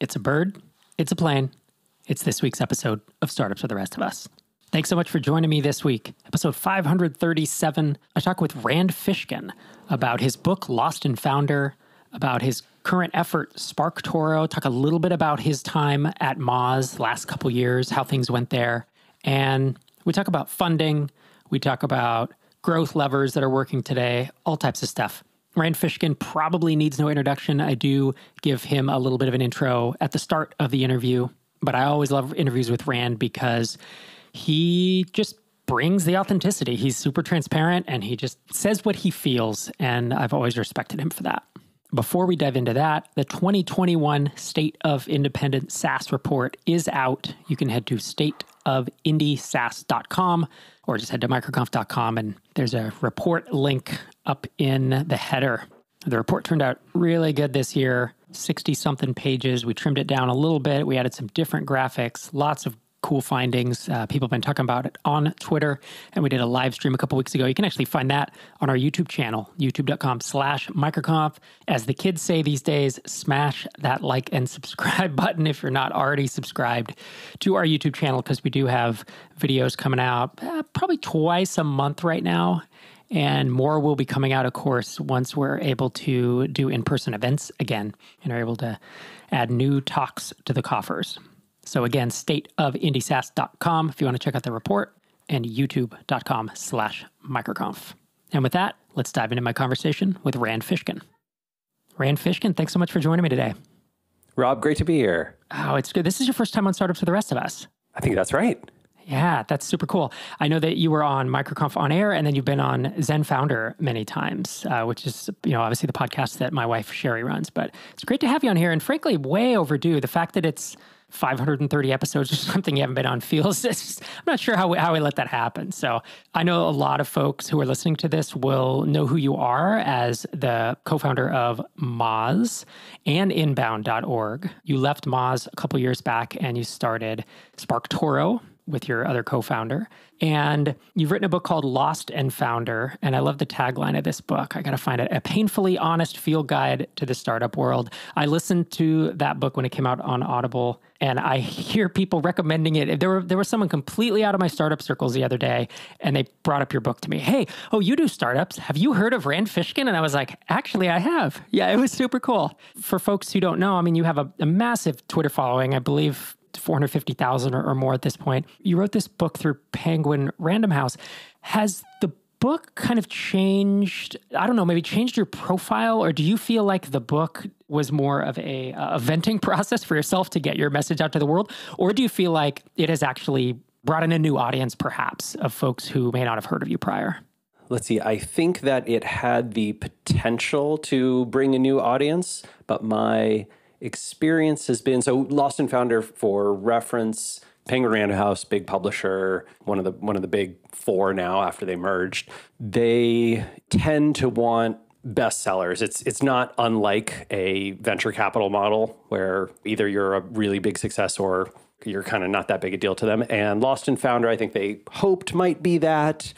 It's a bird, it's a plane. It's this week's episode of Startups for the Rest of Us. Thanks so much for joining me this week. Episode 537. I talk with Rand Fishkin about his book Lost and Founder, about his current effort Spark Toro, talk a little bit about his time at Moz last couple years, how things went there, and we talk about funding, we talk about growth levers that are working today, all types of stuff. Rand Fishkin probably needs no introduction. I do give him a little bit of an intro at the start of the interview, but I always love interviews with Rand because he just brings the authenticity. He's super transparent and he just says what he feels. And I've always respected him for that. Before we dive into that, the 2021 State of Independent SaaS report is out. You can head to stateofindysaas.com or just head to microconf.com and there's a report link up in the header. The report turned out really good this year 60 something pages. We trimmed it down a little bit. We added some different graphics, lots of cool findings. Uh, people have been talking about it on Twitter, and we did a live stream a couple weeks ago. You can actually find that on our YouTube channel, youtube.com slash microconf. As the kids say these days, smash that like and subscribe button if you're not already subscribed to our YouTube channel, because we do have videos coming out uh, probably twice a month right now. And more will be coming out, of course, once we're able to do in person events again and are able to add new talks to the coffers. So, again, stateofindiesas.com if you want to check out the report and youtube.com slash microconf. And with that, let's dive into my conversation with Rand Fishkin. Rand Fishkin, thanks so much for joining me today. Rob, great to be here. Oh, it's good. This is your first time on Startups for the Rest of Us. I think that's right. Yeah, that's super cool. I know that you were on MicroConf on air, and then you've been on Zen Founder many times, uh, which is you know obviously the podcast that my wife Sherry runs. But it's great to have you on here, and frankly, way overdue. The fact that it's 530 episodes or something you haven't been on feels. Just, I'm not sure how we, how we let that happen. So I know a lot of folks who are listening to this will know who you are as the co-founder of Moz and Inbound.org. You left Moz a couple years back and you started SparkToro with your other co founder. And you've written a book called Lost and Founder. And I love the tagline of this book. I got to find it a painfully honest field guide to the startup world. I listened to that book when it came out on Audible, and I hear people recommending it. There, were, there was someone completely out of my startup circles the other day, and they brought up your book to me. Hey, oh, you do startups. Have you heard of Rand Fishkin? And I was like, actually, I have. Yeah, it was super cool. For folks who don't know, I mean, you have a, a massive Twitter following. I believe 450,000 or, or more at this point. You wrote this book through Penguin Random House. Has the book kind of changed i don't know maybe changed your profile or do you feel like the book was more of a, a, venting process for yourself to get your message out to the world or do you feel like it has actually brought in a new audience perhaps of folks who may not have heard of you prior let's see i think that it had the potential to bring a new audience but my experience has been so lost and founder for reference penguin random house big publisher one of the one of the big four now after they merged they tend to want bestsellers it's it's not unlike a venture capital model where either you're a really big success or you're kind of not that big a deal to them and lost and founder i think they hoped might be that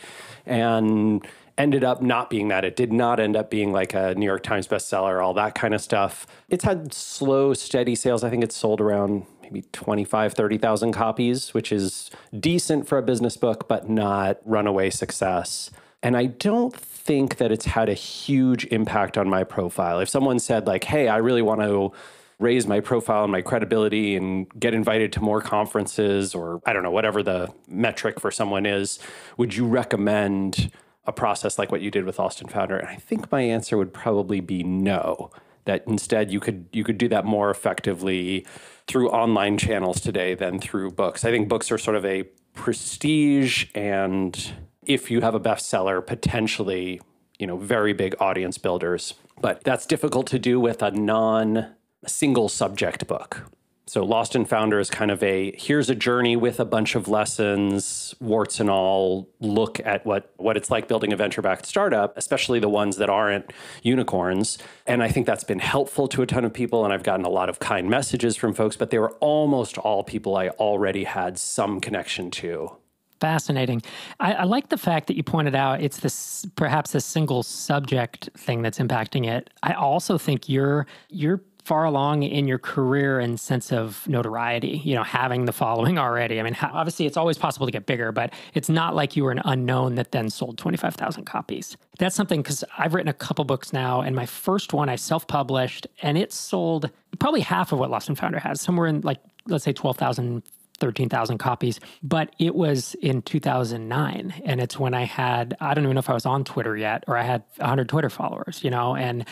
and ended up not being that. It did not end up being like a New York Times bestseller, all that kind of stuff. It's had slow, steady sales. I think it's sold around maybe 25, 30,000 copies, which is decent for a business book, but not runaway success. And I don't think that it's had a huge impact on my profile. If someone said, like, hey, I really want to raise my profile and my credibility and get invited to more conferences, or I don't know, whatever the metric for someone is, would you recommend? a process like what you did with Austin Founder? And I think my answer would probably be no. That instead you could you could do that more effectively through online channels today than through books. I think books are sort of a prestige and if you have a bestseller, potentially, you know, very big audience builders. But that's difficult to do with a non single subject book. So Lost and Founder is kind of a here's a journey with a bunch of lessons, warts and all, look at what what it's like building a venture-backed startup, especially the ones that aren't unicorns. And I think that's been helpful to a ton of people and I've gotten a lot of kind messages from folks, but they were almost all people I already had some connection to fascinating. I, I, like the fact that you pointed out it's this perhaps a single subject thing that's impacting it. I also think you're you're far along in your career and sense of notoriety, you know, having the following already? I mean, obviously it's always possible to get bigger, but it's not like you were an unknown that then sold 25,000 copies. That's something because I've written a couple books now, and my first one I self published and it sold probably half of what Lost and Founder has, somewhere in like, let's say 12,000. 13,000 copies, but it was in 2009. And it's when I had, I don't even know if I was on Twitter yet, or I had 100 Twitter followers, you know, and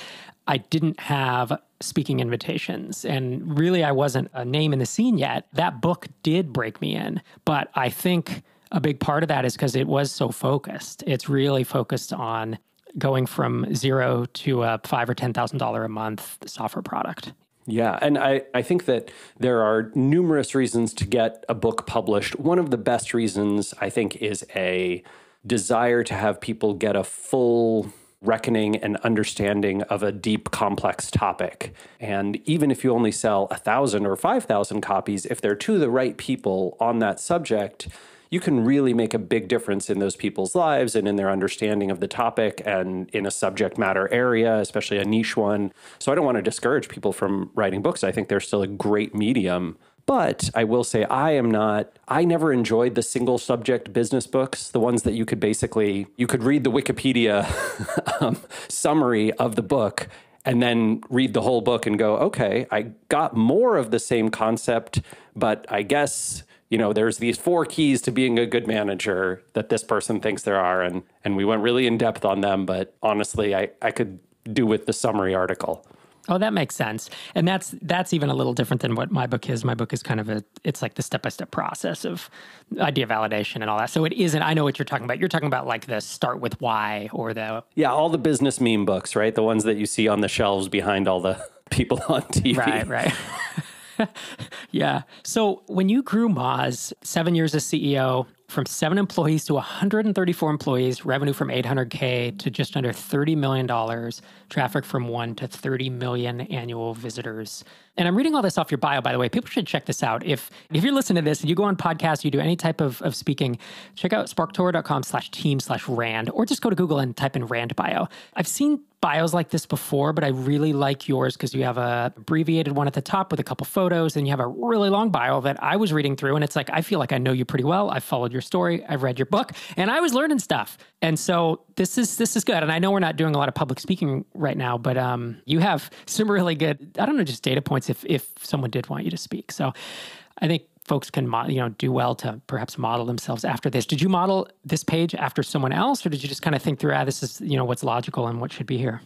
I didn't have speaking invitations. And really, I wasn't a name in the scene yet. That book did break me in, but I think a big part of that is because it was so focused. It's really focused on going from zero to a five or ten thousand dollar a month software product. Yeah, and I, I think that there are numerous reasons to get a book published. One of the best reasons I think is a desire to have people get a full reckoning and understanding of a deep, complex topic. And even if you only sell a thousand or five thousand copies, if they're to the right people on that subject, you can really make a big difference in those people's lives and in their understanding of the topic and in a subject matter area, especially a niche one. So I don't want to discourage people from writing books. I think they're still a great medium but I will say, I am not, I never enjoyed the single subject business books, the ones that you could basically, you could read the Wikipedia um, summary of the book and then read the whole book and go, okay, I got more of the same concept, but I guess, you know, there's these four keys to being a good manager that this person thinks there are. And, and we went really in depth on them, but honestly, I, I could do with the summary article. Oh, that makes sense. And that's that's even a little different than what my book is. My book is kind of a it's like the step-by-step process of idea validation and all that. So it isn't I know what you're talking about. You're talking about like the start with why or the Yeah, all the business meme books, right? The ones that you see on the shelves behind all the people on TV. Right, right. yeah. So when you grew Moz, seven years as CEO, from seven employees to 134 employees, revenue from 800K to just under $30 million, traffic from 1 to 30 million annual visitors. And I'm reading all this off your bio, by the way. People should check this out. If if you're listening to this and you go on podcasts, you do any type of, of speaking, check out sparktour.com slash team slash rand, or just go to Google and type in rand bio. I've seen bios like this before, but I really like yours because you have a abbreviated one at the top with a couple photos, and you have a really long bio that I was reading through, and it's like I feel like I know you pretty well. I've followed your story, I've read your book, and I was learning stuff. And so this is this is good. And I know we're not doing a lot of public speaking right now, but um, you have some really good. I don't know, just data points if if someone did want you to speak. So I think folks can you know do well to perhaps model themselves after this did you model this page after someone else or did you just kind of think through ah this is you know what's logical and what should be here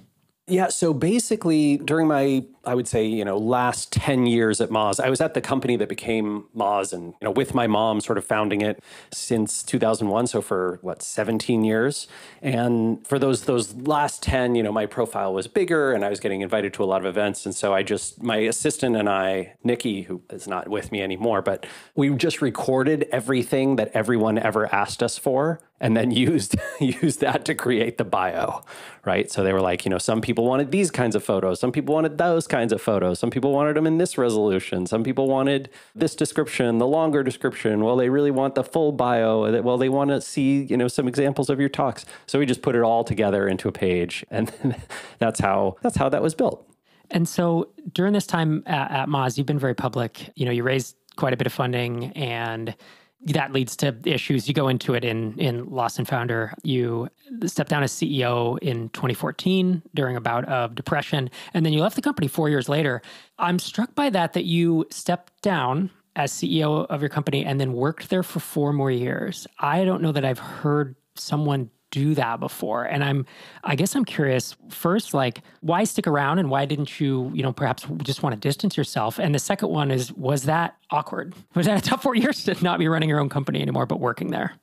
yeah, so basically during my I would say, you know, last 10 years at Moz, I was at the company that became Moz and, you know, with my mom sort of founding it since 2001, so for what 17 years. And for those those last 10, you know, my profile was bigger and I was getting invited to a lot of events and so I just my assistant and I, Nikki who is not with me anymore, but we just recorded everything that everyone ever asked us for and then used used that to create the bio, right? So they were like, you know, some people wanted these kinds of photos, some people wanted those kinds of photos, some people wanted them in this resolution, some people wanted this description, the longer description. Well, they really want the full bio. Well, they want to see, you know, some examples of your talks. So we just put it all together into a page, and that's how that's how that was built. And so during this time at, at Moz, you've been very public. You know, you raised quite a bit of funding and that leads to issues. You go into it in in Lost and Founder. You step down as CEO in 2014 during a bout of depression, and then you left the company four years later. I'm struck by that that you stepped down as CEO of your company and then worked there for four more years. I don't know that I've heard someone do that before. And I'm, I guess I'm curious first, like, why stick around and why didn't you, you know, perhaps just want to distance yourself? And the second one is, was that awkward? Was that a tough four years to not be running your own company anymore, but working there?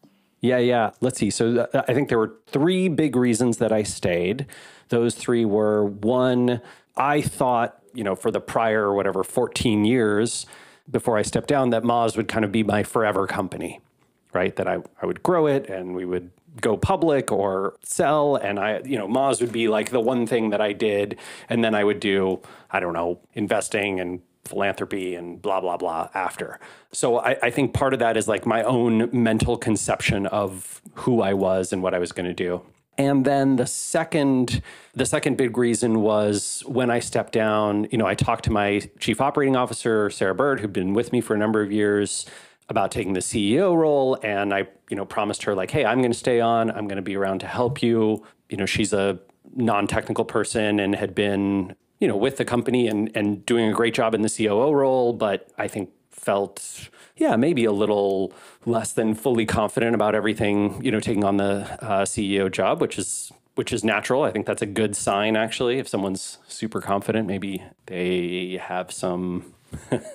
Yeah, yeah. Let's see. So th- uh, I think there were three big reasons that I stayed. Those three were one, I thought, you know, for the prior or whatever 14 years before I stepped down, that Moz would kind of be my forever company, right? That I, I would grow it and we would go public or sell. And I, you know, Moz would be like the one thing that I did. And then I would do, I don't know, investing and philanthropy and blah, blah, blah after. So I, I think part of that is like my own mental conception of who I was and what I was going to do. And then the second, the second big reason was when I stepped down, you know, I talked to my chief operating officer, Sarah Bird, who'd been with me for a number of years about taking the CEO role and I, you know, promised her like, "Hey, I'm going to stay on. I'm going to be around to help you." You know, she's a non-technical person and had been, you know, with the company and and doing a great job in the COO role, but I think felt yeah, maybe a little less than fully confident about everything, you know, taking on the uh, CEO job, which is which is natural. I think that's a good sign actually. If someone's super confident, maybe they have some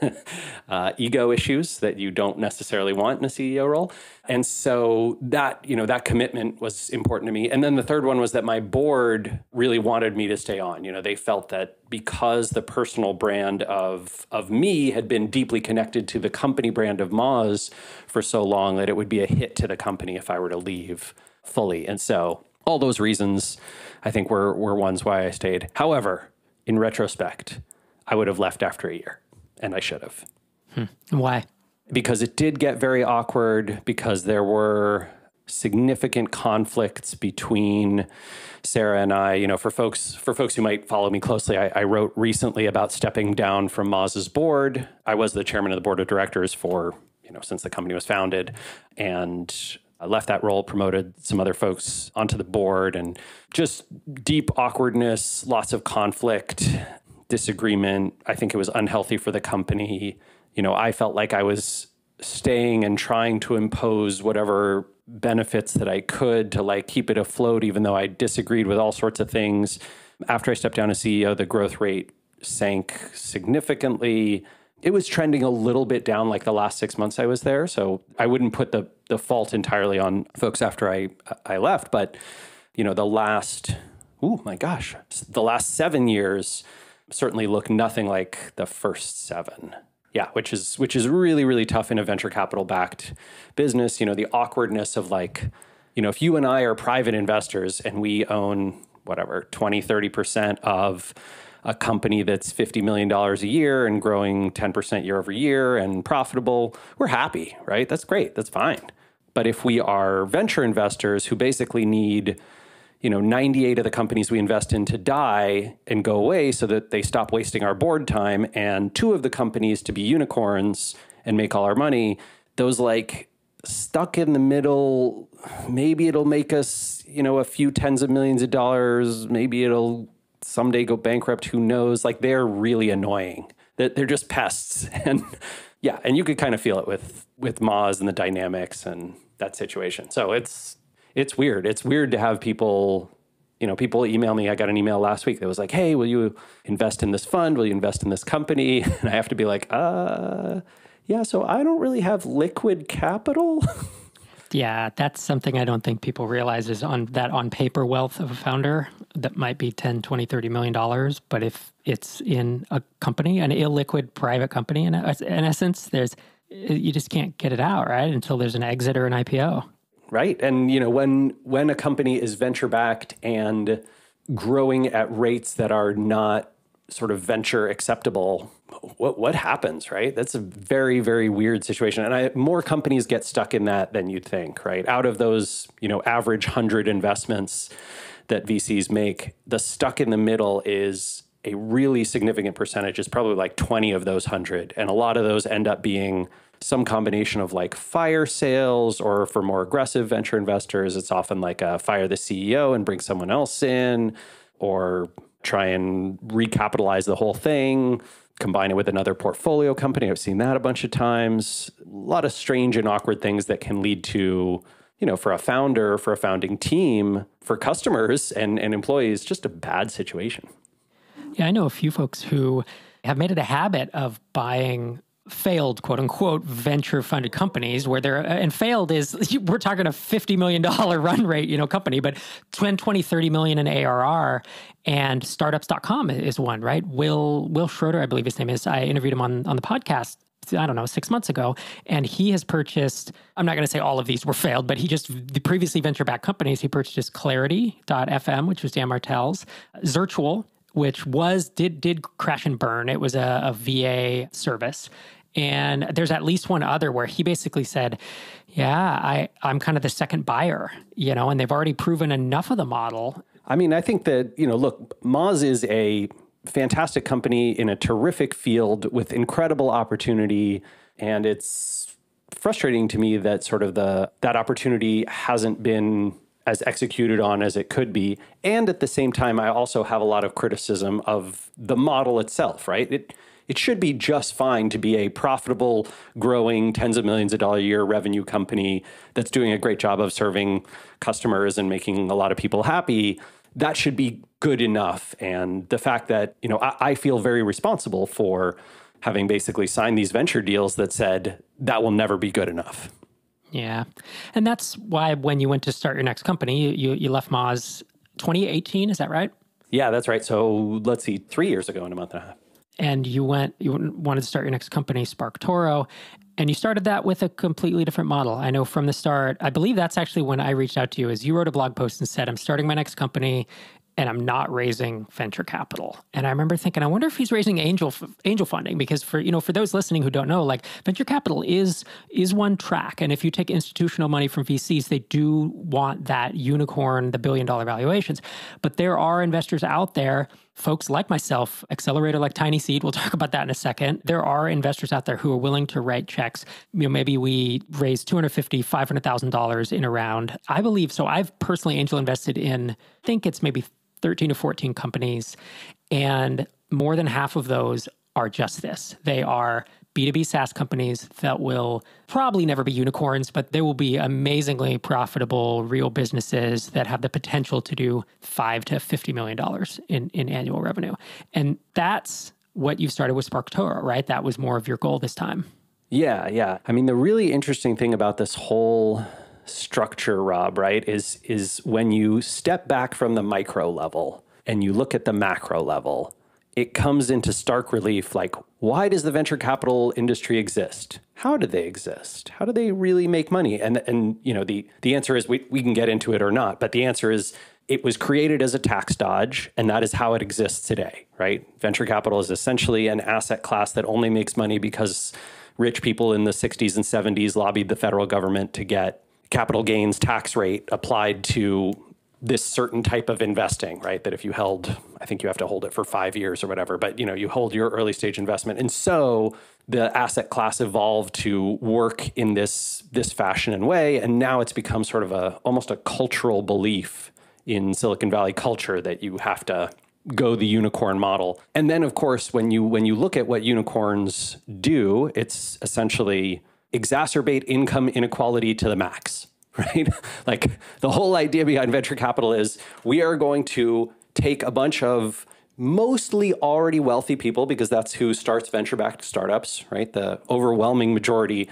uh, ego issues that you don't necessarily want in a CEO role. And so that, you know, that commitment was important to me. And then the third one was that my board really wanted me to stay on. You know, they felt that because the personal brand of of me had been deeply connected to the company brand of Moz for so long that it would be a hit to the company if I were to leave fully. And so all those reasons I think were were ones why I stayed. However, in retrospect, I would have left after a year and I should have. Hmm. Why? Because it did get very awkward because there were significant conflicts between Sarah and I. You know, for folks for folks who might follow me closely, I, I, wrote recently about stepping down from Maz's board. I was the chairman of the board of directors for you know since the company was founded, and I left that role, promoted some other folks onto the board, and just deep awkwardness, lots of conflict disagreement. I think it was unhealthy for the company. You know, I felt like I was staying and trying to impose whatever benefits that I could to like keep it afloat, even though I disagreed with all sorts of things. After I stepped down as CEO, the growth rate sank significantly. It was trending a little bit down like the last six months I was there. So I wouldn't put the, the fault entirely on folks after I, I left. But, you know, the last, oh my gosh, the last seven years, certainly look nothing like the first seven. Yeah, which is which is really really tough in a venture capital backed business. You know, the awkwardness of like, you know, if you and I are private investors and we own whatever 20 30% of a company that's $50 million a year and growing 10% year over year and profitable, we're happy, right? That's great. That's fine. But if we are venture investors who basically need you know 98 of the companies we invest in to die and go away so that they stop wasting our board time and two of the companies to be unicorns and make all our money those like stuck in the middle maybe it'll make us you know a few tens of millions of dollars maybe it'll someday go bankrupt who knows like they're really annoying that they're just pests and yeah and you could kind of feel it with with Moz and the dynamics and that situation so it's it's weird. It's weird to have people, you know, people email me. I got an email last week that was like, "Hey, will you invest in this fund? Will you invest in this company?" And I have to be like, "Uh, yeah, so I don't really have liquid capital." yeah, that's something I don't think people realize is on that on paper wealth of a founder that might be 10, 20, 30 million dollars, but if it's in a company, an illiquid private company in, in essence, there's you just can't get it out, right? Until there's an exit or an IPO right? And you know, when when a company is venture backed and growing at rates that are not sort of venture acceptable, what what happens, right? That's a very very weird situation, and I, more companies get stuck in that than you'd think, right? Out of those, you know, average hundred investments that VCs make, the stuck in the middle is a really significant percentage is probably like 20 of those 100 and a lot of those end up being some combination of like fire sales or for more aggressive venture investors, it's often like a uh, fire the CEO and bring someone else in or try and recapitalize the whole thing, combine it with another portfolio company. I've seen that a bunch of times. A lot of strange and awkward things that can lead to, you know, for a founder, for a founding team, for customers and, and employees, just a bad situation. Yeah, I know a few folks who have made it a habit of buying failed quote unquote venture funded companies where they're uh, and failed is we're talking a 50 million dollar run rate you know company but 10 20 30 million in arr and startups.com is one right will will schroeder i believe his name is i interviewed him on on the podcast I don't know, six months ago. And he has purchased, I'm not going to say all of these were failed, but he just, the previously venture backed companies, he purchased Clarity.fm, which was Dan Martell's, Zirtual, which was did did crash and burn. It was a, a VA service, and there's at least one other where he basically said, "Yeah, I I'm kind of the second buyer, you know, and they've already proven enough of the model." I mean, I think that you know, look, Moz is a fantastic company in a terrific field with incredible opportunity, and it's frustrating to me that sort of the that opportunity hasn't been as executed on as it could be. And at the same time, I also have a lot of criticism of the model itself, right? It, it should be just fine to be a profitable, growing, tens of millions of dollar a year revenue company that's doing a great job of serving customers and making a lot of people happy. That should be good enough. And the fact that, you know, I, I feel very responsible for having basically signed these venture deals that said that will never be good enough. Yeah. And that's why when you went to start your next company, you, you left Moz 2018, is that right? Yeah, that's right. So let's see, three years ago in a month and a half. And you went, you wanted to start your next company, Spark Toro. And you started that with a completely different model. I know from the start, I believe that's actually when I reached out to you is you wrote a blog post and said, I'm starting my next company and I'm not raising venture capital. And I remember thinking, I wonder if he's raising angel angel funding because for you know for those listening who don't know, like venture capital is is one track, and if you take institutional money from VCs, they do want that unicorn, the billion dollar valuations. But there are investors out there folks like myself, accelerator like Tiny Seed, we'll talk about that in a second. There are investors out there who are willing to write checks. You know, maybe we raise $250,000, $500,000 in a round. I believe so. I've personally angel invested in, I think it's maybe 13 to 14 companies. And more than half of those are just this they are B2B SaaS companies that will probably never be unicorns, but they will be amazingly profitable, real businesses that have the potential to do five to fifty million dollars in, in annual revenue. And that's what you started with SparkToro, right? That was more of your goal this time. Yeah, yeah. I mean, the really interesting thing about this whole structure, Rob, right, is is when you step back from the micro level and you look at the macro level, it comes into stark relief like why does the venture capital industry exist? How do they exist? How do they really make money? And and you know, the the answer is we, we can get into it or not, but the answer is it was created as a tax dodge, and that is how it exists today, right? Venture capital is essentially an asset class that only makes money because rich people in the 60s and 70s lobbied the federal government to get capital gains tax rate applied to this certain type of investing, right? That if you held, I think you have to hold it for five years or whatever, but you know, you hold your early stage investment. And so the asset class evolved to work in this this fashion and way. And now it's become sort of a almost a cultural belief in Silicon Valley culture that you have to go the unicorn model. And then of course when you when you look at what unicorns do, it's essentially exacerbate income inequality to the max, right? like the whole idea behind venture capital is we are going to take a bunch of mostly already wealthy people because that's who starts venture backed startups, right? The overwhelming majority,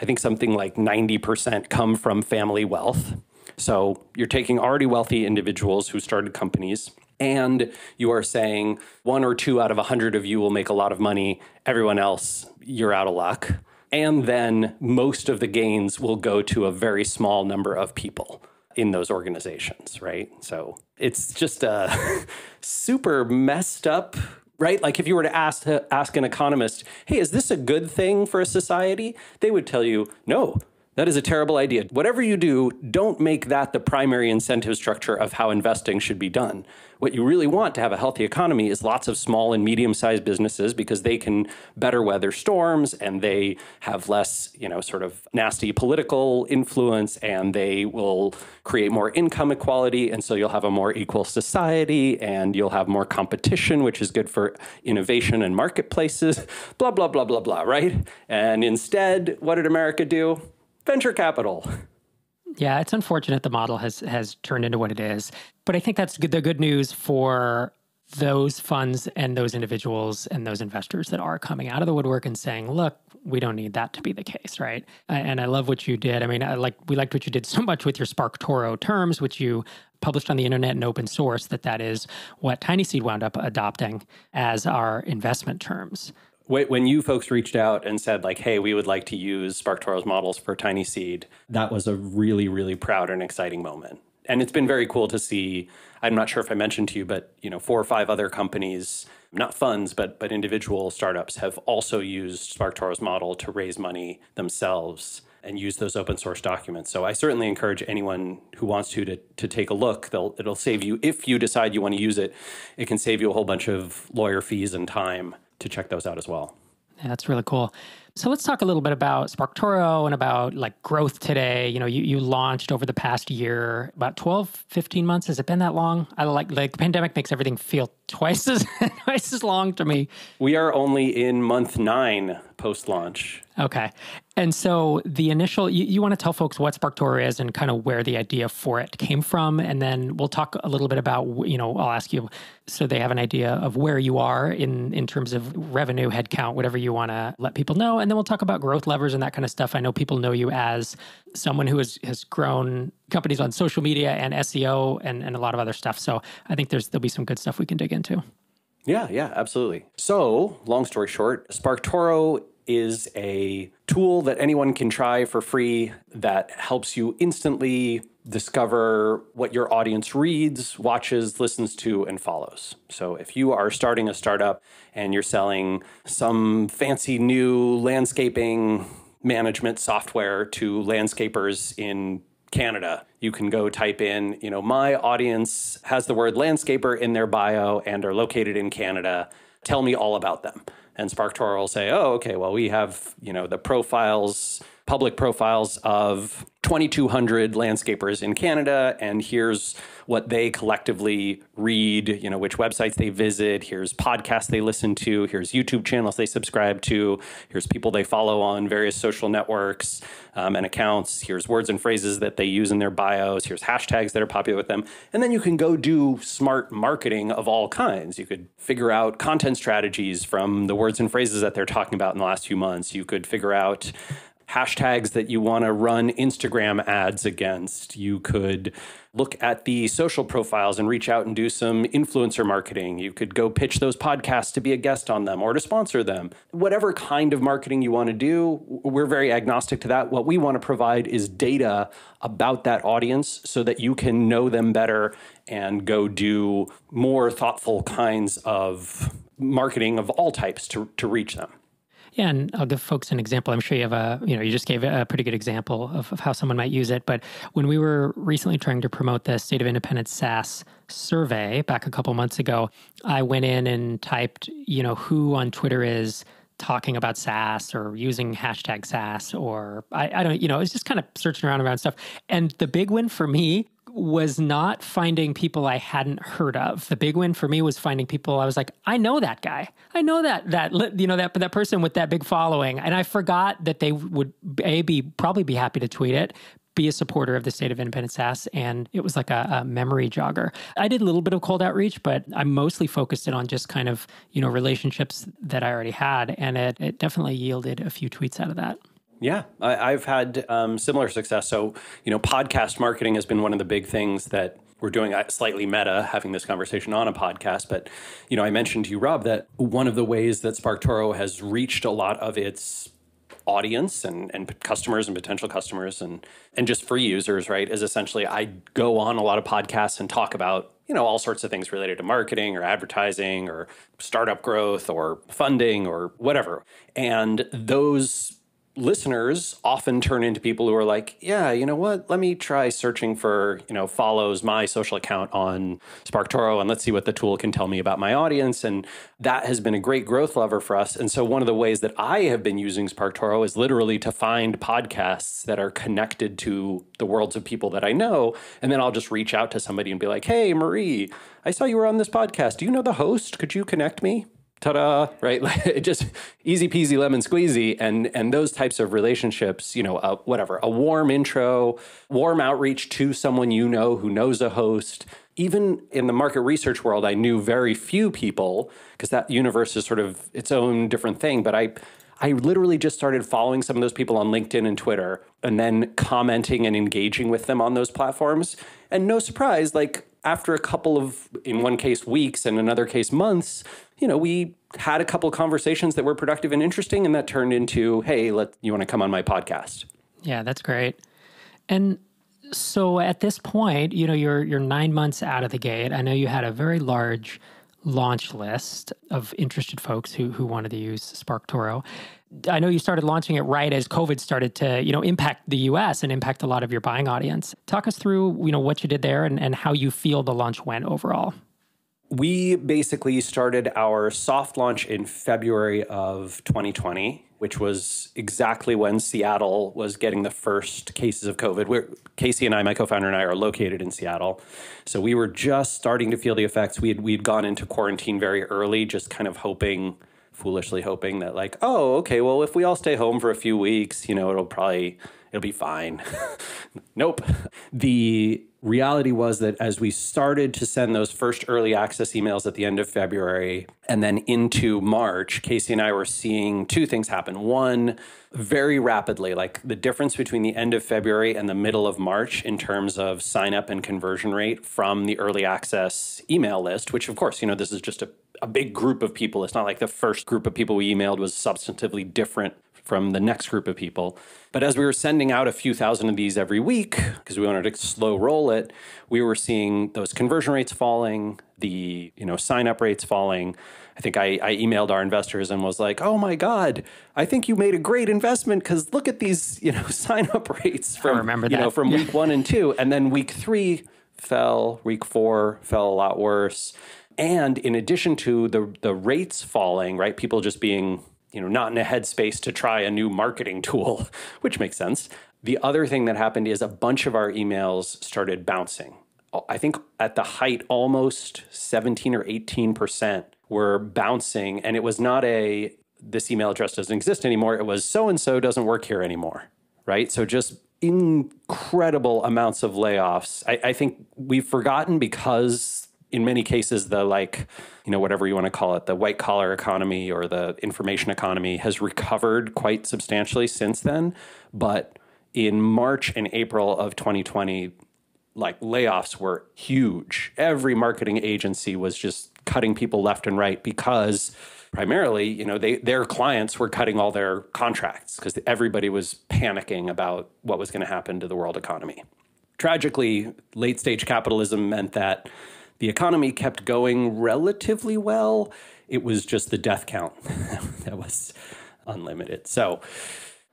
I think something like 90% come from family wealth. So you're taking already wealthy individuals who started companies and you are saying one or two out of a 100 of you will make a lot of money, everyone else, you're out of luck. And then most of the gains will go to a very small number of people in those organizations, right? So it's just uh, a super messed up, right? Like if you were to ask ask an economist, "Hey, is this a good thing for a society?" They would tell you, "No, that is a terrible idea. Whatever you do, don't make that the primary incentive structure of how investing should be done. What you really want to have a healthy economy is lots of small and medium-sized businesses because they can better weather storms and they have less, you know, sort of nasty political influence and they will create more income equality and so you'll have a more equal society and you'll have more competition which is good for innovation and marketplaces, blah blah blah blah blah, right? And instead, what did America do? venture capital. Yeah, it's unfortunate the model has has turned into what it is, but I think that's good, the good news for those funds and those individuals and those investors that are coming out of the woodwork and saying, "Look, we don't need that to be the case, right?" And I love what you did. I mean, I like we liked what you did so much with your Spark Toro terms, which you published on the internet and open source. That that is what Tiny Seed wound up adopting as our investment terms when you folks reached out and said like hey we would like to use sparktoro's models for tiny seed that was a really really proud and exciting moment and it's been very cool to see i'm not sure if i mentioned to you but you know four or five other companies not funds but but individual startups have also used sparktoro's model to raise money themselves and use those open source documents. So I certainly encourage anyone who wants to to, to take a look. They'll, it'll save you if you decide you want to use it. It can save you a whole bunch of lawyer fees and time to check those out as well. Yeah, that's really cool. So let's talk a little bit about SparkToro and about like growth today. You know, you, you launched over the past year, about 12, 15 months. Has it been that long? I like, like the pandemic makes everything feel twice as twice as long to me. We are only in month nine post launch. Okay, and so the initial you, you want to tell folks what Sparktor is and kind of where the idea for it came from, and then we'll talk a little bit about you know I'll ask you so they have an idea of where you are in in terms of revenue, headcount, whatever you want to let people know, and then we'll talk about growth levers and that kind of stuff. I know people know you as someone who has has grown companies on social media and SEO and, and a lot of other stuff. So I think there's there'll be some good stuff we can dig into. Yeah, yeah, absolutely. So, long story short, SparkToro is a tool that anyone can try for free that helps you instantly discover what your audience reads, watches, listens to, and follows. So if you are starting a startup and you're selling some fancy new landscaping management software to landscapers in Canada. You can go type in, you know, my audience has the word landscaper in their bio and are located in Canada. Tell me all about them. And SparkToro will say, oh, okay, well, we have, you know, the profiles public profiles of 2200 landscapers in Canada and here's what they collectively read, you know, which websites they visit, here's podcasts they listen to, here's YouTube channels they subscribe to, here's people they follow on various social networks um, and accounts, here's words and phrases that they use in their bios, here's hashtags that are popular with them. And then you can go do smart marketing of all kinds. You could figure out content strategies from the words and phrases that they're talking about in the last few months. You could figure out hashtags that you want to run Instagram ads against. You could look at the social profiles and reach out and do some influencer marketing. You could go pitch those podcasts to be a guest on them or to sponsor them. Whatever kind of marketing you want to do, we're very agnostic to that. What we want to provide is data about that audience so that you can know them better and go do more thoughtful kinds of marketing of all types to, to reach them. Yeah, and I'll give folks an example. I'm sure you have a, you know, you just gave a pretty good example of, of how someone might use it. But when we were recently trying to promote the State of Independent SaaS survey back a couple months ago, I went in and typed, you know, who on Twitter is talking about SaaS or using hashtag SaaS or I, I don't, you know, it's just kind of searching around around stuff. And the big win for me was not finding people I hadn't heard of. The big win for me was finding people I was like, I know that guy. I know that that you know that that person with that big following, and I forgot that they would a be probably be happy to tweet it. Be a supporter of the state of Independent Sass, and it was like a, a memory jogger. I did a little bit of cold outreach, but I mostly focused it on just kind of you know relationships that I already had, and it, it definitely yielded a few tweets out of that. Yeah, I, have had um, similar success. So, you know, podcast marketing has been one of the big things that we're doing slightly meta having this conversation on a podcast but you know i mentioned to you rob that one of the ways that sparktoro has reached a lot of its audience and, and customers and potential customers and and just free users right is essentially i go on a lot of podcasts and talk about you know all sorts of things related to marketing or advertising or startup growth or funding or whatever and those listeners often turn into people who are like, yeah, you know what? Let me try searching for, you know, follows my social account on SparkToro and let's see what the tool can tell me about my audience. And that has been a great growth lever for us. And so one of the ways that I have been using SparkToro is literally to find podcasts that are connected to the worlds of people that I know. And then I'll just reach out to somebody and be like, hey, Marie, I saw you were on this podcast. Do you know the host? Could you connect me? ta-da right it just easy peasy lemon squeezy and and those types of relationships you know uh, whatever a warm intro warm outreach to someone you know who knows a host even in the market research world i knew very few people because that universe is sort of its own different thing but i I literally just started following some of those people on LinkedIn and Twitter and then commenting and engaging with them on those platforms. And no surprise, like after a couple of, in one case, weeks and another case, months, you know, we had a couple conversations that were productive and interesting, and that turned into, hey, let you want to come on my podcast. Yeah, that's great. And so at this point, you know, you're you're nine months out of the gate. I know you had a very large launch list of interested folks who who wanted to use SparkToro. I know you started launching it right as COVID started to, you know, impact the US and impact a lot of your buying audience. Talk us through, you know, what you did there and, and how you feel the launch went overall we basically started our soft launch in February of 2020, which was exactly when Seattle was getting the first cases of COVID. We're, Casey and I, my co-founder and I, are located in Seattle, so we were just starting to feel the effects. We had we'd gone into quarantine very early, just kind of hoping, foolishly hoping that like, oh, okay, well, if we all stay home for a few weeks, you know, it'll probably it'll be fine. nope. The reality was that as we started to send those first early access emails at the end of February and then into March, Casey and I were seeing two things happen. One, very rapidly, like the difference between the end of February and the middle of March in terms of sign up and conversion rate from the early access email list, which of course, you know, this is just a a big group of people. It's not like the first group of people we emailed was substantively different from the next group of people. But as we were sending out a few thousand of these every week, because we wanted to slow roll it, we were seeing those conversion rates falling, the you know sign up rates falling. I think I, I emailed our investors and was like, "Oh my god, I think you made a great investment because look at these you know sign up rates from remember you know from yeah. week one and two, and then week three fell, week four fell a lot worse." And in addition to the the rates falling, right, people just being you know, not in a headspace to try a new marketing tool, which makes sense. The other thing that happened is a bunch of our emails started bouncing. I think at the height, almost 17 or 18% were bouncing. And it was not a, this email address doesn't exist anymore. It was so and so doesn't work here anymore, right? So just incredible amounts of layoffs. I, I think we've forgotten because in many cases the like you know whatever you want to call it the white collar economy or the information economy has recovered quite substantially since then but in march and april of 2020 like layoffs were huge every marketing agency was just cutting people left and right because primarily you know they, their clients were cutting all their contracts because everybody was panicking about what was going to happen to the world economy tragically late stage capitalism meant that the economy kept going relatively well. It was just the death count that was unlimited. So,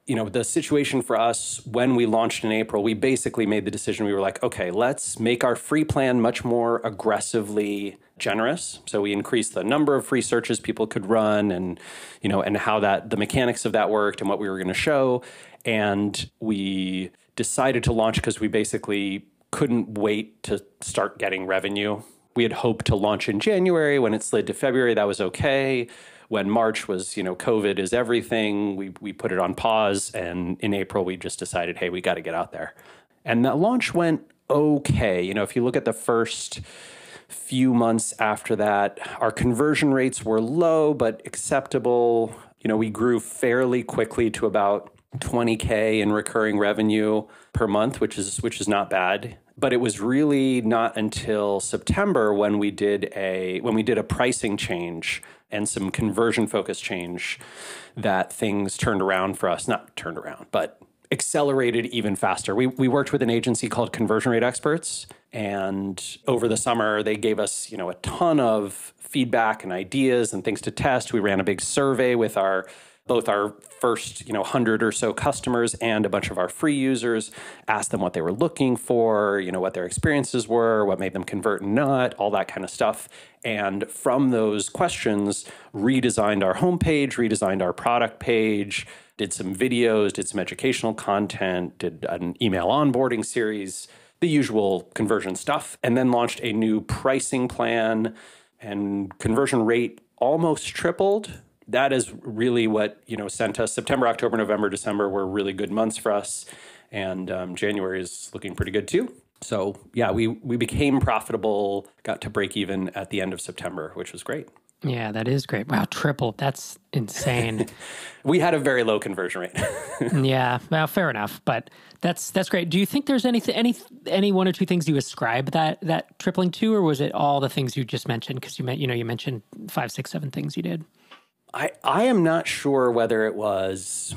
you know, the situation for us when we launched in April, we basically made the decision we were like, okay, let's make our free plan much more aggressively generous. So we increased the number of free searches people could run and, you know, and how that the mechanics of that worked and what we were going to show. And we decided to launch because we basically couldn't wait to start getting revenue we had hoped to launch in January. When it slid to February, that was okay. When March was, you know, COVID is everything, we, we put it on pause. And in April, we just decided, hey, we got to get out there. And that launch went okay. You know, if you look at the first few months after that, our conversion rates were low, but acceptable. You know, we grew fairly quickly to about 20k in recurring revenue per month, which is which is not bad but it was really not until September when we did a when we did a pricing change and some conversion focus change that things turned around for us not turned around but accelerated even faster we, we worked with an agency called conversion rate experts and over the summer they gave us you know a ton of feedback and ideas and things to test we ran a big survey with our both our first you know 100 or so customers and a bunch of our free users asked them what they were looking for you know what their experiences were what made them convert and not all that kind of stuff and from those questions redesigned our homepage redesigned our product page did some videos did some educational content did an email onboarding series the usual conversion stuff and then launched a new pricing plan and conversion rate almost tripled that is really what you know sent us. September, October, November, December were really good months for us, and um, January is looking pretty good too. So yeah, we we became profitable, got to break even at the end of September, which was great. Yeah, that is great. Wow, triple. That's insane. we had a very low conversion rate. yeah, well, fair enough, but that's that's great. Do you think there's anything any any one or two things you ascribe that that tripling to, or was it all the things you just mentioned? Because you meant you know you mentioned five, six, seven things you did. I I am not sure whether it was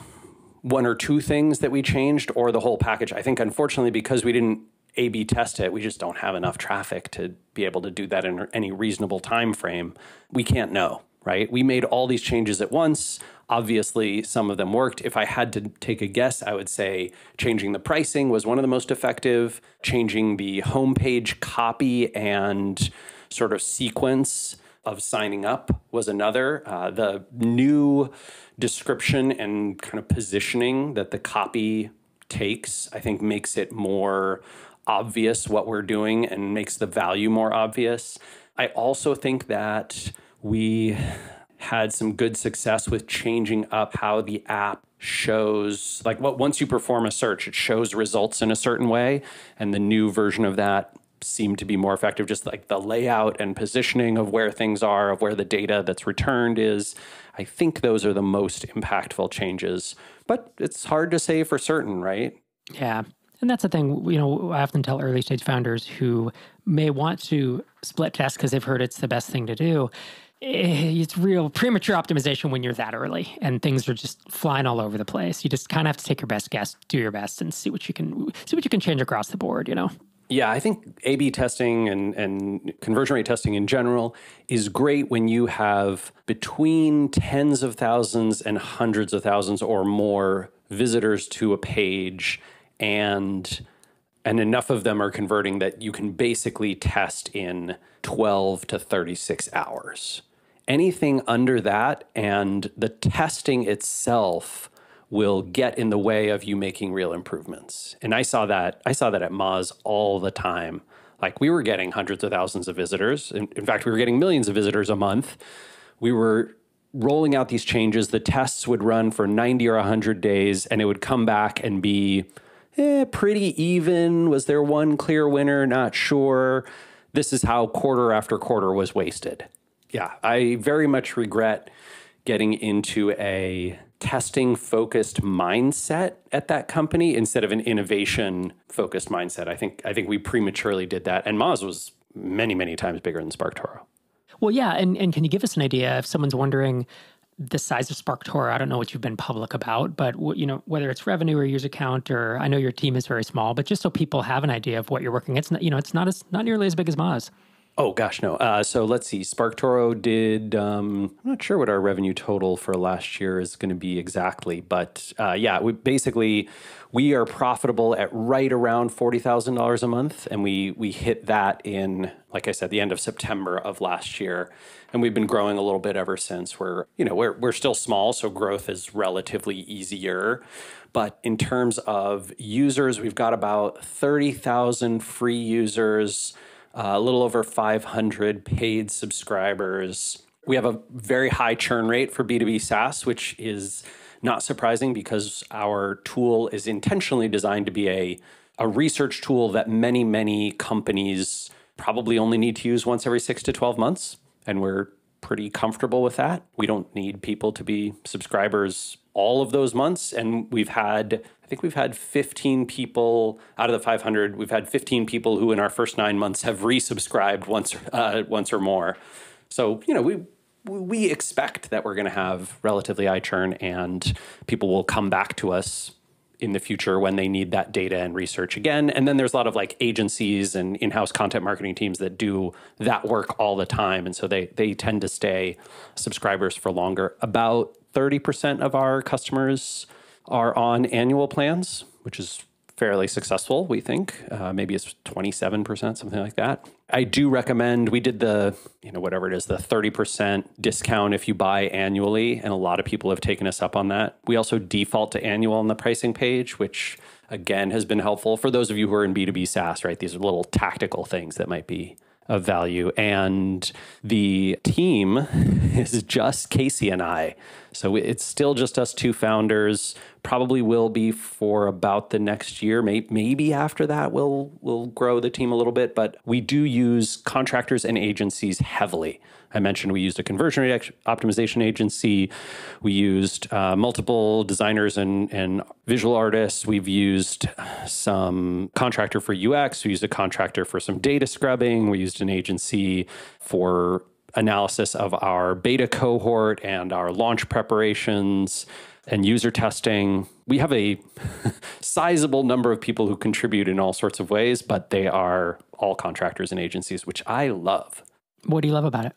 one or two things that we changed or the whole package. I think unfortunately because we didn't A B test it, we just don't have enough traffic to be able to do that in any reasonable time frame. We can't know, right? We made all these changes at once. Obviously, some of them worked. If I had to take a guess, I would say changing the pricing was one of the most effective, changing the homepage copy and sort of sequence of signing up was another. Uh, the new description and kind of positioning that the copy takes, I think, makes it more obvious what we're doing and makes the value more obvious. I also think that we had some good success with changing up how the app shows like what once you perform a search it shows results in a certain way and the new version of that seem to be more effective just like the layout and positioning of where things are of where the data that's returned is i think those are the most impactful changes but it's hard to say for certain right yeah and that's the thing you know i often tell early stage founders who may want to split test because they've heard it's the best thing to do eh, it's real premature optimization when you're that early and things are just flying all over the place. You just kind of have to take your best guess, do your best, and see what you can see what you can change across the board. You know. Yeah, I think A B testing and, and conversion rate testing in general is great when you have between tens of thousands and hundreds of thousands or more visitors to a page and and enough of them are converting that you can basically test in 12 to 36 hours. Anything under that and the testing itself will get in the way of you making real improvements. And I saw that I saw that at Moz all the time. Like we were getting hundreds of thousands of visitors. In, in fact, we were getting millions of visitors a month. We were rolling out these changes. The tests would run for 90 or 100 days and it would come back and be eh, pretty even. Was there one clear winner? Not sure. This is how quarter after quarter was wasted. Yeah, I very much regret getting into a testing focused mindset at that company instead of an innovation focused mindset. I think I think we prematurely did that. And Moz was many, many times bigger than SparkToro. Well, yeah. And, and can you give us an idea if someone's wondering the size of SparkToro? I don't know what you've been public about, but w- you know whether it's revenue or user count, or I know your team is very small, but just so people have an idea of what you're working, it's not you know it's not as not nearly as big as Moz. Oh gosh, no. Uh, so let's see. Spark Toro did. Um, I'm not sure what our revenue total for last year is going to be exactly, but uh, yeah, we basically we are profitable at right around forty thousand dollars a month, and we we hit that in like I said the end of September of last year, and we've been growing a little bit ever since. We're you know we're we're still small, so growth is relatively easier. But in terms of users, we've got about thirty thousand free users uh, a little over 500 paid subscribers. We have a very high churn rate for B2B SaaS, which is not surprising because our tool is intentionally designed to be a, a research tool that many, many companies probably only need to use once every six to 12 months. And we're pretty comfortable with that. We don't need people to be subscribers all of those months. And we've had think we've had 15 people out of the 500. We've had 15 people who, in our first nine months, have resubscribed once, uh, once or more. So you know, we we expect that we're going to have relatively high churn, and people will come back to us in the future when they need that data and research again. And then there's a lot of like agencies and in-house content marketing teams that do that work all the time, and so they they tend to stay subscribers for longer. About 30% of our customers are on annual plans, which is fairly successful, we think. Uh, maybe it's 27%, something like that. I do recommend we did the, you know, whatever it is, the 30% discount if you buy annually. And a lot of people have taken us up on that. We also default to annual on the pricing page, which again has been helpful for those of you who are in B2B SaaS, right? These are little tactical things that might be of value. And the team is just Casey and I. So it's still just us two founders. Probably will be for about the next year. Maybe after that, we'll we'll grow the team a little bit. But we do use contractors and agencies heavily. I mentioned we used a conversion rate optimization agency. We used uh, multiple designers and, and visual artists. We've used some contractor for UX. We used a contractor for some data scrubbing. We used an agency for analysis of our beta cohort and our launch preparations and user testing. We have a sizable number of people who contribute in all sorts of ways, but they are all contractors and agencies, which I love. What do you love about it?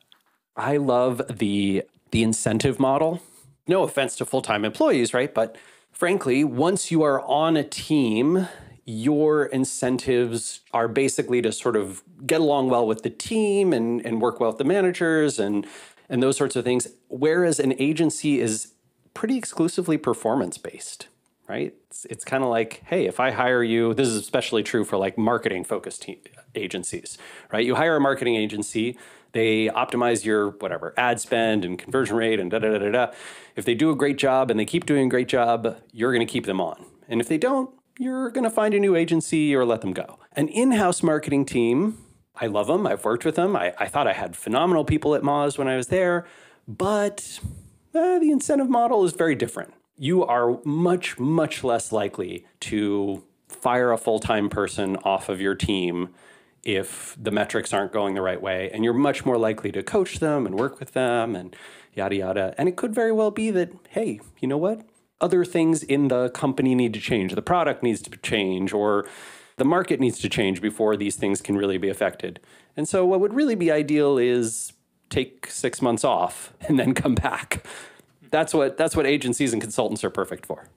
I love the the incentive model. No offense to full-time employees, right? But frankly, once you are on a team, your incentives are basically to sort of get along well with the team and, and work well with the managers and and those sorts of things. Whereas an agency is pretty exclusively performance based, right? It's, it's kind of like, hey, if I hire you, this is especially true for like marketing focused te- agencies, right? You hire a marketing agency, they optimize your whatever ad spend and conversion rate and da da da da da. If they do a great job and they keep doing a great job, you're going to keep them on. And if they don't, you're going to find a new agency or let them go. An in house marketing team, I love them. I've worked with them. I, I thought I had phenomenal people at Moz when I was there, but eh, the incentive model is very different. You are much, much less likely to fire a full time person off of your team if the metrics aren't going the right way. And you're much more likely to coach them and work with them and yada, yada. And it could very well be that, hey, you know what? Other things in the company need to change. The product needs to change, or the market needs to change before these things can really be affected. And so, what would really be ideal is take six months off and then come back. That's what, that's what agencies and consultants are perfect for.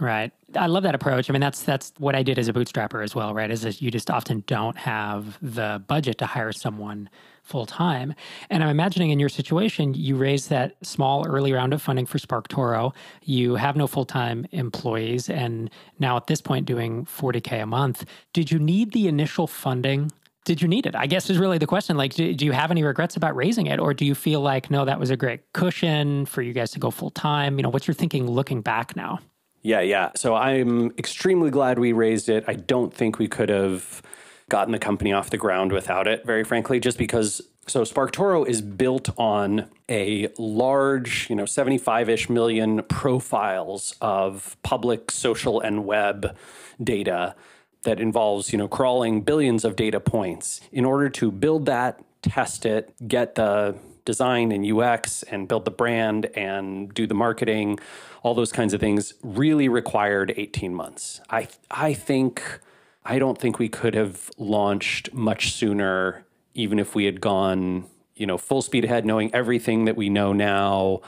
Right. I love that approach. I mean, that's that's what I did as a bootstrapper as well, right? Is that you just often don't have the budget to hire someone full time. And I'm imagining in your situation, you raised that small early round of funding for Spark Toro. You have no full time employees, and now at this point, doing 40k a month. Did you need the initial funding? Did you need it? I guess is really the question. Like, do, do you have any regrets about raising it, or do you feel like no, that was a great cushion for you guys to go full time? You know, what's your thinking looking back now? Yeah, yeah. So I'm extremely glad we raised it. I don't think we could have gotten the company off the ground without it, very frankly, just because. So SparkToro is built on a large, you know, 75 ish million profiles of public, social, and web data that involves, you know, crawling billions of data points in order to build that, test it, get the design and UX and build the brand and do the marketing, all those kinds of things really required 18 months. I I think I don't think we could have launched much sooner even if we had gone, you know, full speed ahead knowing everything that we know now.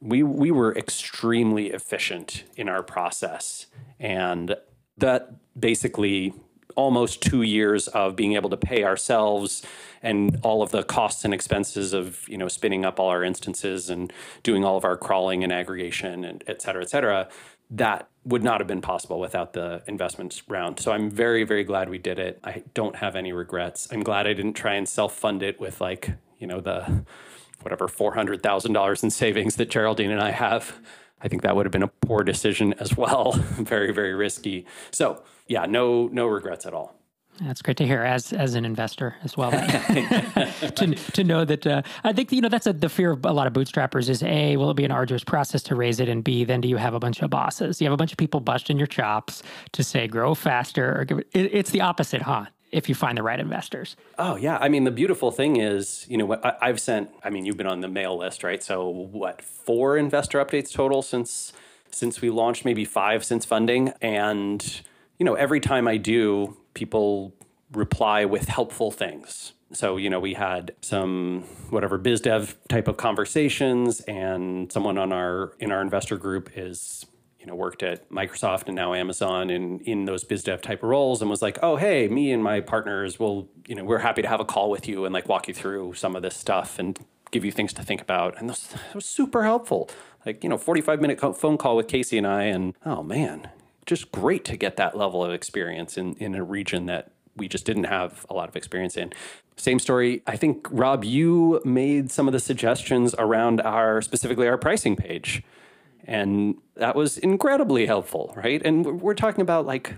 We we were extremely efficient in our process and that basically almost two years of being able to pay ourselves and all of the costs and expenses of you know spinning up all our instances and doing all of our crawling and aggregation and et cetera, et cetera. That would not have been possible without the investments round. So I'm very, very glad we did it. I don't have any regrets. I'm glad I didn't try and self fund it with like, you know, the whatever $400,000 in savings that Geraldine and I have. I think that would have been a poor decision as well. very, very risky. So yeah, no, no regrets at all. That's great to hear as as an investor as well. to, to know that uh, I think you know that's a, the fear of a lot of bootstrappers is a will it be an arduous process to raise it and b then do you have a bunch of bosses you have a bunch of people busting your chops to say grow faster or give it, it it's the opposite huh if you find the right investors. Oh yeah, I mean the beautiful thing is, you know, I, have sent. I mean, you've been on the mail list, right? So what four investor updates total since since we launched, maybe five since funding, and you know, every time I do, people reply with helpful things. So, you know, we had some whatever biz dev type of conversations and someone on our in our investor group is you know worked at Microsoft and now Amazon and in those biz dev type of roles and was like, oh hey, me and my partners will you know we're happy to have a call with you and like walk you through some of this stuff and give you things to think about and that was super helpful. Like you know, 45 minute phone call with Casey and I and oh man, just great to get that level of experience in in a region that we just didn't have a lot of experience in. Same story. I think Rob, you made some of the suggestions around our specifically our pricing page. And that was incredibly helpful, right? And we're talking about like,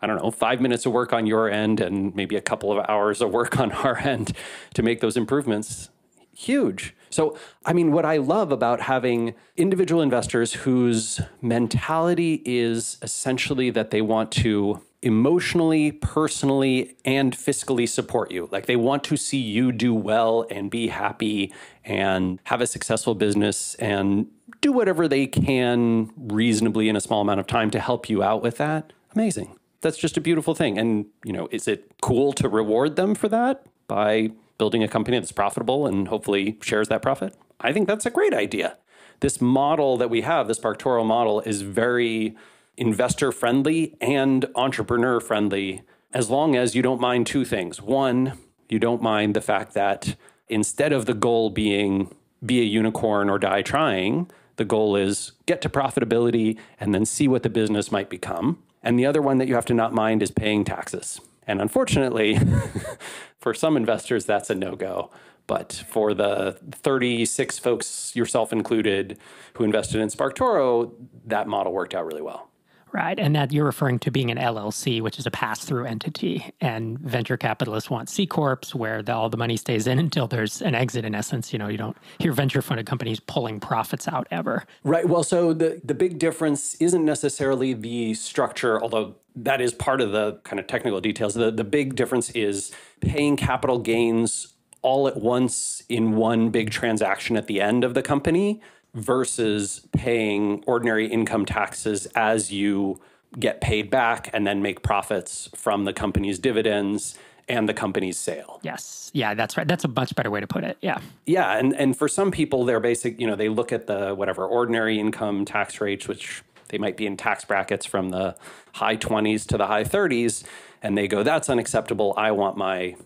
I don't know, five minutes of work on your end and maybe a couple of hours of work on our end to make those improvements huge. So, I mean, what I love about having individual investors whose mentality is essentially that they want to emotionally, personally, and fiscally support you. Like they want to see you do well and be happy and have a successful business and do whatever they can reasonably in a small amount of time to help you out with that. Amazing. That's just a beautiful thing. And, you know, is it cool to reward them for that by building a company that's profitable and hopefully shares that profit? I think that's a great idea. This model that we have, this Bartoro model, is very investor friendly and entrepreneur friendly as long as you don't mind two things. One, you don't mind the fact that instead of the goal being be a unicorn or die trying, the goal is get to profitability and then see what the business might become. And the other one that you have to not mind is paying taxes. And unfortunately, for some investors, that's a no go. But for the 36 folks, yourself included, who invested in SparkToro, that model worked out really well. Right. And that you're referring to being an LLC, which is a pass through entity. And venture capitalists want C Corps where the, all the money stays in until there's an exit, in essence. You know, you don't hear venture funded companies pulling profits out ever. Right. Well, so the, the big difference isn't necessarily the structure, although that is part of the kind of technical details. The, the big difference is paying capital gains all at once in one big transaction at the end of the company versus paying ordinary income taxes as you get paid back and then make profits from the company's dividends and the company's sale. Yes. Yeah, that's right. That's a much better way to put it. Yeah. Yeah, and and for some people they're basic, you know, they look at the whatever ordinary income tax rates which they might be in tax brackets from the high 20s to the high 30s and they go that's unacceptable. I want my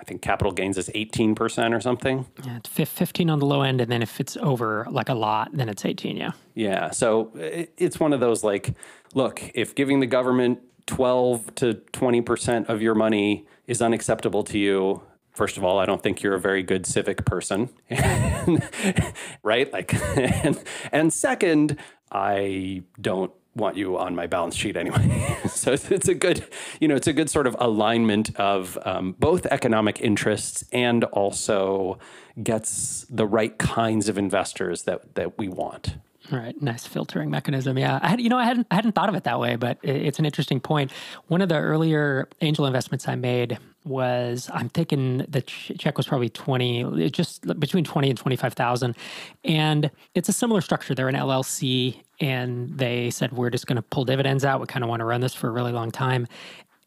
I think capital gains is 18% or something. Yeah, it's 15 on the low end. And then if it's over like a lot, then it's 18. Yeah. Yeah. So it's one of those like, look, if giving the government 12 to 20% of your money is unacceptable to you, first of all, I don't think you're a very good civic person. right? Like, and, and second, I don't want you on my balance sheet anyway. so it's, a good, you know, it's a good sort of alignment of um, both economic interests and also gets the right kinds of investors that that we want. Right, nice filtering mechanism. Yeah, I had, you know, I hadn't, I hadn't thought of it that way, but it's an interesting point. One of the earlier angel investments I made was, I'm thinking the check was probably twenty, just between twenty and twenty five thousand, and it's a similar structure. They're an LLC, and they said we're just going to pull dividends out. We kind of want to run this for a really long time,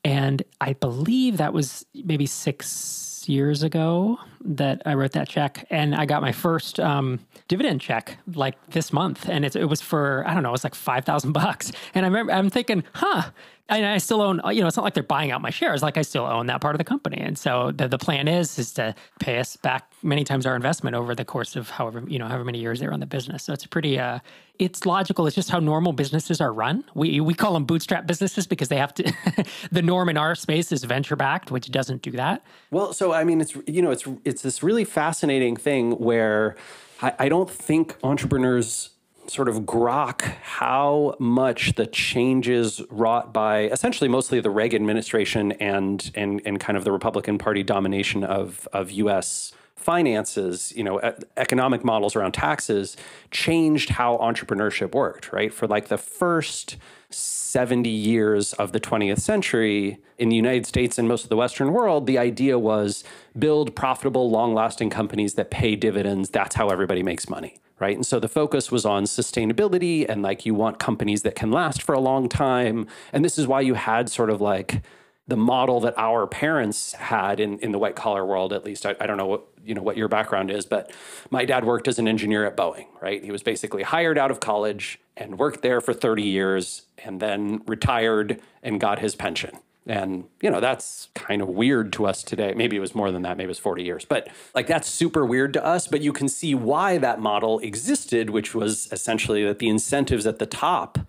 and I believe that was maybe six years ago that I wrote that check, and I got my first um, dividend check like this month, and it, it was for I don't know, it was like five thousand bucks, and I remember I'm thinking, huh, and I still own, you know, it's not like they're buying out my shares. Like I still own that part of the company. And so the, the plan is, is to pay us back many times our investment over the course of however, you know, however many years they run the business. So it's pretty, uh, it's logical. It's just how normal businesses are run. We, we call them bootstrap businesses because they have to, the norm in our space is venture backed, which doesn't do that. Well, so, I mean, it's, you know, it's, it's this really fascinating thing where I, I don't think entrepreneurs sort of grok how much the changes wrought by essentially mostly the Reagan administration and and and kind of the Republican Party domination of of U.S. finances, you know, economic models around taxes changed how entrepreneurship worked. Right for like the first. 70 years of the 20th century in the United States and most of the Western world, the idea was build profitable, long lasting companies that pay dividends. That's how everybody makes money right? And so the focus was on sustainability and like you want companies that can last for a long time. And this is why you had sort of like the model that our parents had in, in the white collar world, at least. I, I don't know what you know what your background is, but my dad worked as an engineer at Boeing, right? He was basically hired out of college and worked there for 30 years and then retired and got his pension and, you know, that's kind of weird to us today. Maybe it was more than that, maybe it was 40 years, but like that's super weird to us. But you can see why that model existed, which was essentially that the incentives at the top,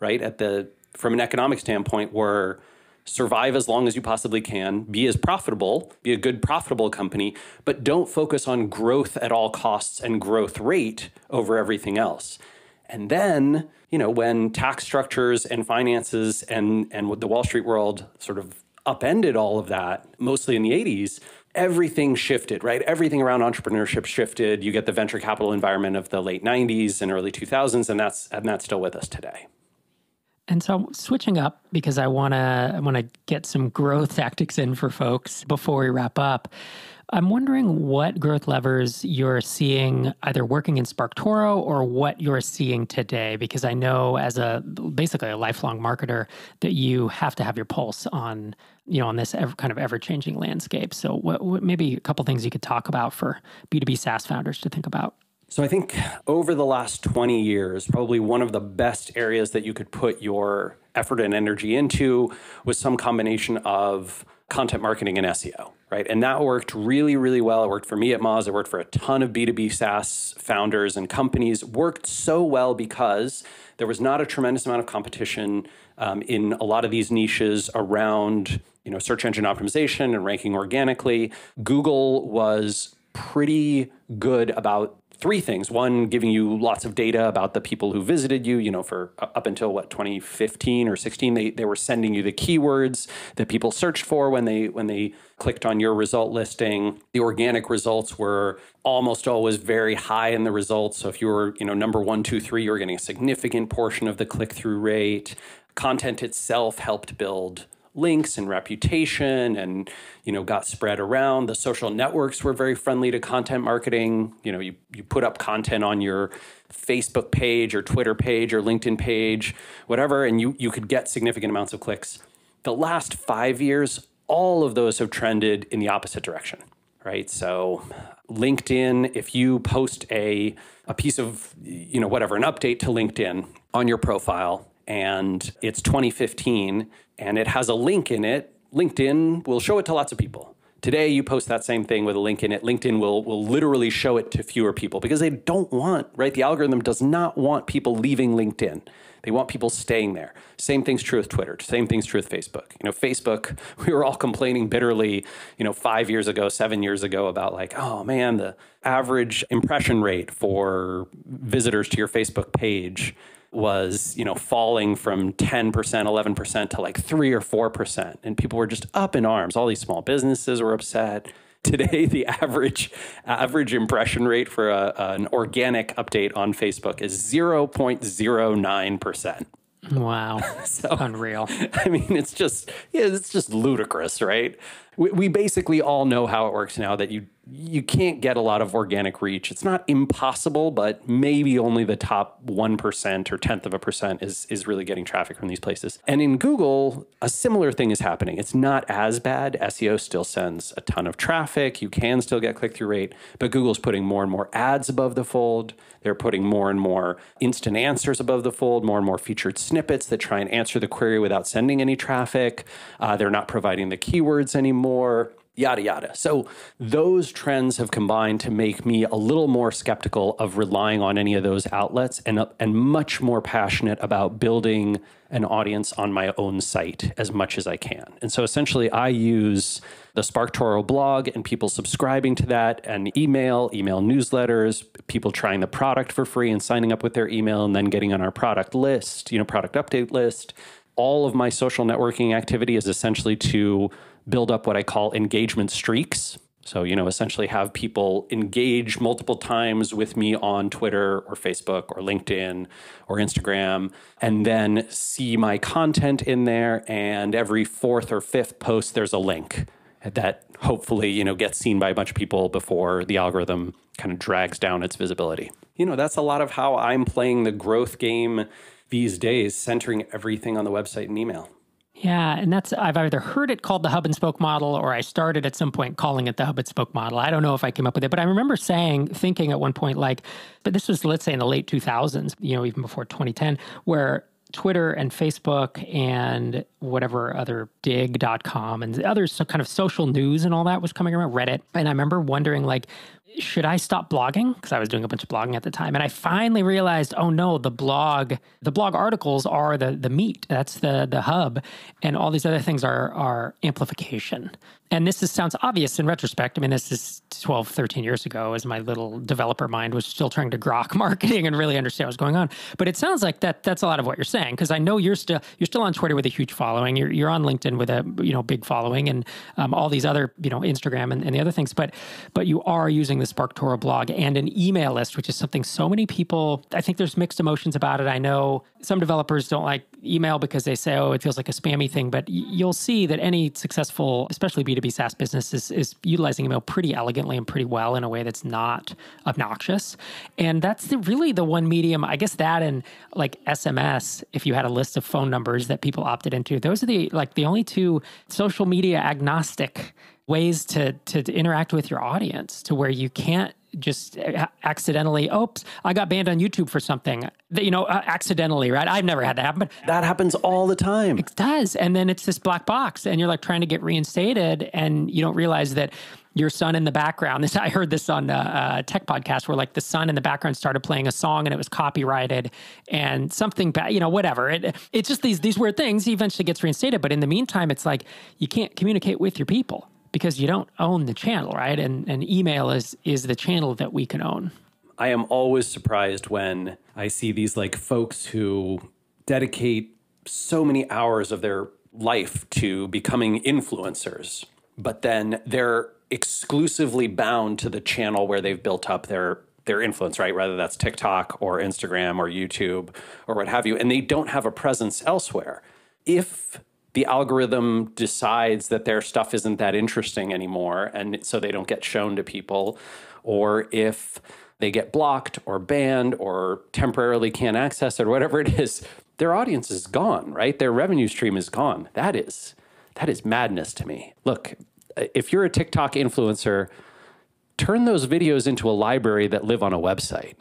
right, at the from an economic standpoint were survive as long as you possibly can, be as profitable, be a good profitable company, but don't focus on growth at all costs and growth rate over everything else. And then, you know, when tax structures and finances and and the Wall Street world sort of upended all of that, mostly in the 80s, everything shifted, right? Everything around entrepreneurship shifted. You get the venture capital environment of the late 90s and early 2000s and that's and that's still with us today. And so switching up because I want to I want to get some growth tactics in for folks before we wrap up. I'm wondering what growth levers you're seeing either working in SparkToro or what you're seeing today, because I know as a basically a lifelong marketer that you have to have your pulse on you know on this ever, kind of ever changing landscape. So what, what, maybe a couple things you could talk about for B2B SaaS founders to think about. So I think over the last 20 years, probably one of the best areas that you could put your effort and energy into was some combination of content marketing and SEO right? And that worked really, really well. It worked for me at Moz. It worked for a ton of B2B SaaS founders and companies. Worked so well because there was not a tremendous amount of competition um, in a lot of these niches around, you know, search engine optimization and ranking organically. Google was pretty good about three things. One, giving you lots of data about the people who visited you, you know, for uh, up until what, 2015 or 16, they, they were sending you the keywords that people searched for when they when they clicked on your result listing. The organic results were almost always very high in the results. So if you were, you know, number one, two, three, you were getting a significant portion of the click-through rate. Content itself helped build links and reputation and you know got spread around the social networks were very friendly to content marketing you know you, you put up content on your facebook page or twitter page or linkedin page whatever and you you could get significant amounts of clicks the last five years all of those have trended in the opposite direction right so linkedin if you post a, a piece of you know whatever an update to linkedin on your profile and it's 2015 and it has a link in it, LinkedIn will show it to lots of people. Today, you post that same thing with a link in it. LinkedIn will, will literally show it to fewer people because they don't want, right? The algorithm does not want people leaving LinkedIn. They want people staying there. Same thing's true with Twitter. Same thing's true with Facebook. You know, Facebook, we were all complaining bitterly, you know, five years ago, seven years ago about like, oh man, the average impression rate for visitors to your Facebook page was you know falling from 10% 11% to like 3 or 4% and people were just up in arms all these small businesses were upset today the average average impression rate for a, an organic update on facebook is 0.09% Wow. so unreal. I mean, it's just yeah, it's just ludicrous, right? We, we basically all know how it works now that you you can't get a lot of organic reach. It's not impossible, but maybe only the top 1% or tenth of a percent is is really getting traffic from these places. And in Google, a similar thing is happening. It's not as bad. SEO still sends a ton of traffic. You can still get click-through rate, but Google's putting more and more ads above the fold. They're putting more and more instant answers above the fold, more and more featured snippets that try and answer the query without sending any traffic. Uh, they're not providing the keywords anymore yada, yada. So those trends have combined to make me a little more skeptical of relying on any of those outlets and, and much more passionate about building an audience on my own site as much as I can. And so essentially, I use the SparkToro blog and people subscribing to that and email, email newsletters, people trying the product for free and signing up with their email and then getting on our product list, you know, product update list. All of my social networking activity is essentially to build up what I call engagement streaks. So, you know, essentially have people engage multiple times with me on Twitter or Facebook or LinkedIn or Instagram, and then see my content in there. And every fourth or fifth post, there's a link that hopefully, you know, gets seen by a bunch of people before the algorithm kind of drags down its visibility. You know, that's a lot of how I'm playing the growth game these days, centering everything on the website and email. Yeah, and that's I've either heard it called the hub and spoke model or I started at some point calling it the hub and spoke model. I don't know if I came up with it, but I remember saying thinking at one point like but this was let's say in the late 2000s, you know, even before 2010 where Twitter and Facebook and whatever other dig.com and other so kind of social news and all that was coming around Reddit. And I remember wondering like should I stop blogging? Because I was doing a bunch of blogging at the time. And I finally realized, oh no, the blog, the blog articles are the the meat. That's the the hub. And all these other things are are amplification. And this is, sounds obvious in retrospect. I mean, this is 12, 13 years ago as my little developer mind was still trying to grok marketing and really understand what was going on. But it sounds like that that's a lot of what you're saying. Because I know you're still you're still on Twitter with a huge following. You're you're on LinkedIn with a you know big following and um, all these other, you know, Instagram and, and the other things. But but you are using the SparkToro blog and an email list, which is something so many people, I think there's mixed emotions about it. I know some developers don't like email because they say, oh, it feels like a spammy thing, but you'll see that any successful, especially B2B SaaS business, is, is utilizing email pretty elegantly and pretty well in a way that's not obnoxious. And that's the, really the one medium, I guess that and like SMS, if you had a list of phone numbers that people opted into, those are the like the only two social media agnostic ways to to interact with your audience to where you can't just accidentally oops i got banned on youtube for something that you know uh, accidentally right i've never had that happen that happens all the time it does and then it's this black box and you're like trying to get reinstated and you don't realize that your son in the background this i heard this on a, uh, tech podcast where like the son in the background started playing a song and it was copyrighted and something bad you know whatever it, it's just these these weird things he eventually gets reinstated but in the meantime it's like you can't communicate with your people because you don't own the channel, right? And and email is is the channel that we can own. I am always surprised when I see these like folks who dedicate so many hours of their life to becoming influencers, but then they're exclusively bound to the channel where they've built up their their influence, right? Whether that's TikTok or Instagram or YouTube or what have you, and they don't have a presence elsewhere. If the algorithm decides that their stuff isn't that interesting anymore and so they don't get shown to people or if they get blocked or banned or temporarily can't access or whatever it is their audience is gone right their revenue stream is gone that is that is madness to me look if you're a tiktok influencer turn those videos into a library that live on a website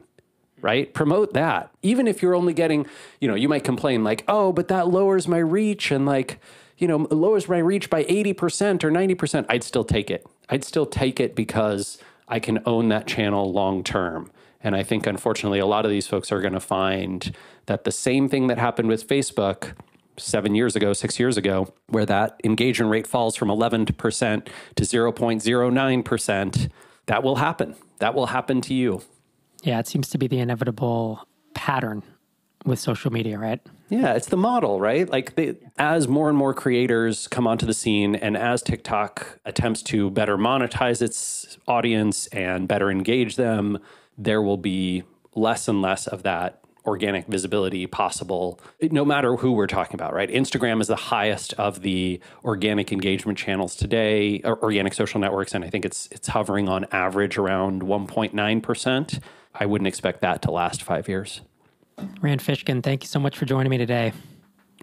right? Promote that. Even if you're only getting, you know, you might complain like, oh, but that lowers my reach and like, you know, lowers my reach by 80% or 90%. I'd still take it. I'd still take it because I can own that channel long term. And I think, unfortunately, a lot of these folks are going to find that the same thing that happened with Facebook seven years ago, six years ago, where that engagement rate falls from 11% to 0.09%, that will happen. That will happen to you. Yeah, it seems to be the inevitable pattern with social media, right? Yeah, it's the model, right? Like they, as more and more creators come onto the scene and as TikTok attempts to better monetize its audience and better engage them, there will be less and less of that organic visibility possible no matter who we're talking about right instagram is the highest of the organic engagement channels today organic social networks and i think it's it's hovering on average around 1.9% I wouldn't expect that to last five years. Rand Fishkin, thank you so much for joining me today.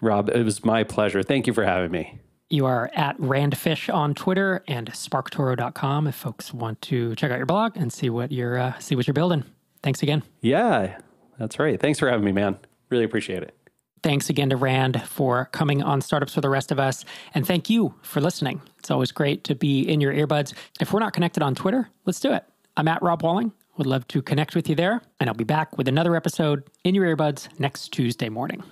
Rob, it was my pleasure. Thank you for having me. You are at Randfish on Twitter and sparktoro.com if folks want to check out your blog and see what you're uh, see what you're building. Thanks again. Yeah, that's right. Thanks for having me, man. Really appreciate it. Thanks again to Rand for coming on Startups for the Rest of Us. And thank you for listening. It's always great to be in your earbuds. If we're not connected on Twitter, let's do it. I'm at Rob Walling. Would love to connect with you there, and I'll be back with another episode in your earbuds next Tuesday morning.